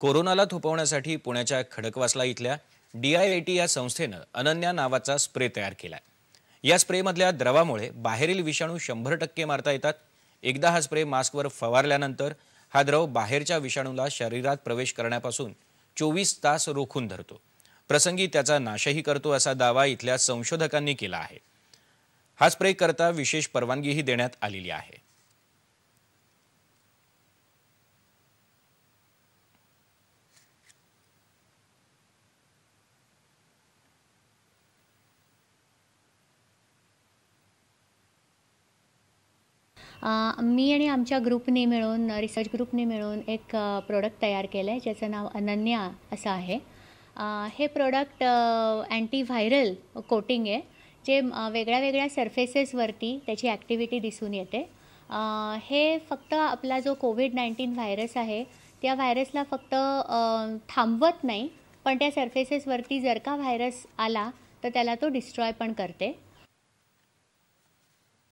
कोरोनाला थोपवण्यासाठी पुण्याच्या खडकवासला इथल्या टी या संस्थेनं अनन्या नावाचा स्प्रे तयार केला या स्प्रेमधल्या द्रवामुळे बाहेरील विषाणू शंभर टक्के मारता येतात एकदा हा स्प्रे मास्कवर फवारल्यानंतर हा द्रव बाहेरच्या विषाणूला शरीरात प्रवेश करण्यापासून चोवीस तास रोखून धरतो प्रसंगी त्याचा नाशही करतो असा दावा इथल्या संशोधकांनी केला आहे हा स्प्रे करता विशेष परवानगीही देण्यात आलेली आहे मी आणि आमच्या ग्रुपने मिळून रिसर्च ग्रुपने मिळून एक प्रोडक्ट तयार केलं आहे ज्याचं नाव अनन्या असं आहे हे प्रोडक्ट अँटीव्हायरल कोटिंग आहे जे वेगळ्या वेगळ्या सरफेसेसवरती त्याची ॲक्टिव्हिटी दिसून येते हे फक्त आपला जो कोविड नाईन्टीन व्हायरस आहे त्या व्हायरसला फक्त थांबवत नाही पण त्या सर्फेसेसवरती जर का व्हायरस आला तर त्याला तो डिस्ट्रॉय पण करते